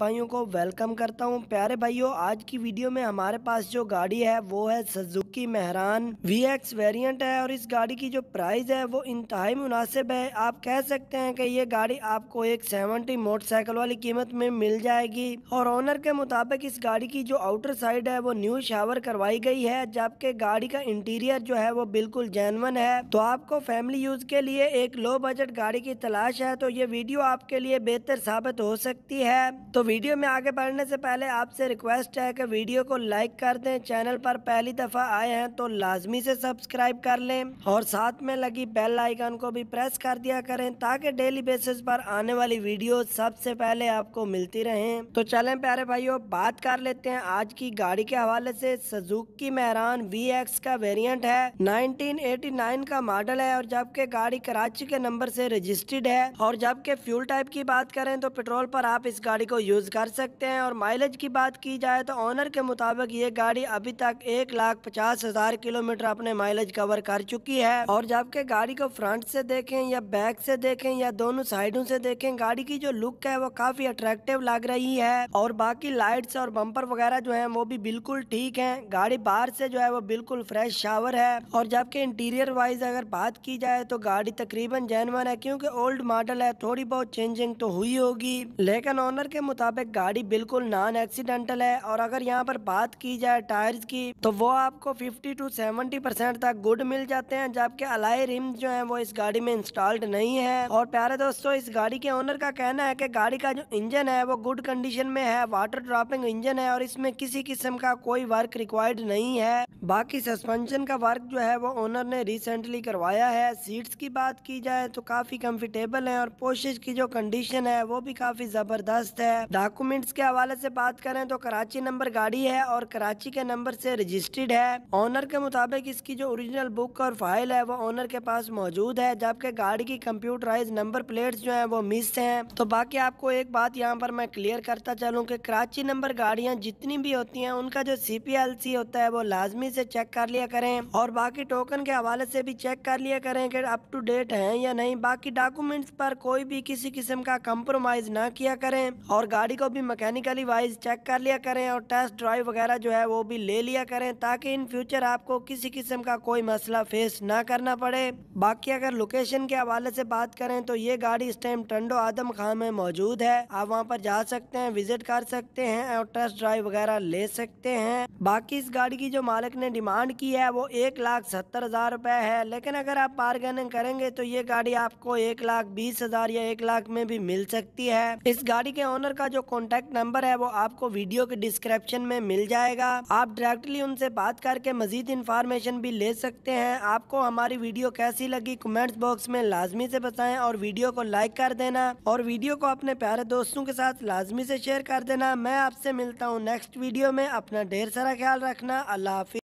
भाइयों को वेलकम करता हूं प्यारे भाइयों आज की वीडियो में हमारे पास जो गाड़ी है वो है Suzuki Mehran V X variant है और इस गाड़ी की जो प्राइस है वो इंतहाई मुनासिब है आप कह सकते हैं कि ये गाड़ी आपको एक सेवेंटी मोटरसाइकिल वाली कीमत में मिल जाएगी और ओनर के मुताबिक इस गाड़ी की जो आउटर साइड है वो न्यू शावर करवाई गई है जबकि गाड़ी का इंटीरियर जो है वो बिल्कुल जैनवन है तो आपको फैमिली यूज के लिए एक लो बजट गाड़ी की तलाश है तो ये वीडियो आपके लिए बेहतर साबित हो सकती है तो वीडियो में आगे बढ़ने से पहले आपसे रिक्वेस्ट है कि वीडियो को लाइक कर दें चैनल पर पहली दफ़ा आए हैं तो लाजमी से सब्सक्राइब कर लें और साथ में लगी बेल आइकन को भी प्रेस कर दिया करें ताकि डेली बेसिस पर आने वाली वीडियो सबसे पहले आपको मिलती रहे तो चलें प्यारे भाइयों बात कर लेते हैं आज की गाड़ी के हवाले से की मेहरान वी का वेरियंट है नाइनटीन का मॉडल है और जबकि गाड़ी कराची के नंबर से रजिस्टर्ड है और जबकि फ्यूल टाइप की बात करें तो पेट्रोल पर आप इस गाड़ी को यूज यूज़ कर सकते हैं और माइलेज की बात की जाए तो ऑनर के मुताबिक ये गाड़ी अभी तक एक लाख पचास हज़ार किलोमीटर अपने माइलेज कवर कर चुकी है और जबकि गाड़ी को फ्रंट से देखें या बैक से देखें या दोनों साइडों से देखें गाड़ी की जो लुक है वो काफ़ी अट्रैक्टिव लग रही है और बाकी लाइट्स और बम्पर वगैरह जो है वो भी बिल्कुल ठीक है गाड़ी बाहर से जो है वो बिल्कुल फ्रेश शावर है और जबकि इंटीरियर वाइज अगर बात की जाए तो गाड़ी तकरीबन जैनवन है क्योंकि ओल्ड मॉडल है थोड़ी बहुत चेंजिंग तो हुई होगी लेकिन ऑनर के मुताबिक मुताबिक गाड़ी बिल्कुल नॉन एक्सीडेंटल है और अगर यहाँ पर बात की जाए टायर्स की तो वो आपको 50 टू 70 परसेंट तक गुड मिल जाते हैं जबकि अलाई रिम जो है वो इस गाड़ी में इंस्टॉल्ड नहीं है और प्यारे दोस्तों इस गाड़ी के ओनर का कहना है की गाड़ी का जो इंजन है वो गुड कंडीशन में है वाटर ड्रॉपिंग इंजन है और इसमें किसी किस्म का कोई वर्क रिक्वायर्ड नहीं है बाकी सस्पेंशन का वर्क जो है वो ओनर ने रिसेंटली करवाया है सीट्स की बात की जाए तो काफ़ी कंफर्टेबल हैं और पोशिश की जो कंडीशन है वो भी काफ़ी ज़बरदस्त है डॉक्यूमेंट्स के हवाले से बात करें तो कराची नंबर गाड़ी है और कराची के नंबर से रजिस्टर्ड है ओनर के मुताबिक इसकी जो ओरिजिनल बुक और फाइल है वो ओनर के पास मौजूद है जबकि गाड़ी की कंप्यूटराइज नंबर प्लेट जो है वो मिस है तो बाकी आपको एक बात यहाँ पर मैं क्लियर करता चलूँ की कराची नंबर गाड़ियाँ जितनी भी होती है उनका जो सी होता है वो लाजमी आसानी से चेक कर लिया करें और बाकी टोकन के हवाले से भी चेक कर लिया करें कि अप टू डेट है या नहीं बाकी डॉक्यूमेंट्स पर कोई भी किसी किस्म का कम्प्रोमाइज ना किया करें और गाड़ी को भी मैकेनिकली वाइज चेक कर लिया करें और टेस्ट ड्राइव वगैरह जो है वो भी ले लिया करें ताकि इन फ्यूचर आपको किसी किस्म का कोई मसला फेस न करना पड़े बाकी अगर लोकेशन के हवाले से बात करें तो ये गाड़ी इस टाइम टंडो आदम खां में मौजूद है आप वहाँ पर जा सकते हैं विजिट कर सकते हैं और टेस्ट ड्राइव वगैरह ले सकते हैं बाकी इस गाड़ी की जो मालिक ने डिमांड की है वो एक लाख सत्तर हज़ार रुपये है लेकिन अगर आप बारगेनिंग करेंगे तो ये गाड़ी आपको एक लाख बीस हज़ार या एक लाख में भी मिल सकती है इस गाड़ी के ओनर का जो कॉन्टैक्ट नंबर है वो आपको वीडियो के डिस्क्रिप्शन में मिल जाएगा आप डायरेक्टली उनसे बात करके मजीद इन्फॉर्मेशन भी ले सकते हैं आपको हमारी वीडियो कैसी लगी कमेंट्स बॉक्स में लाजमी से बताएं और वीडियो को लाइक कर देना और वीडियो को अपने प्यारे दोस्तों के साथ लाजमी से शेयर कर देना मैं आपसे मिलता हूँ नेक्स्ट वीडियो में अपना ढेर सारा ख्याल रखना अल्लाह हाफि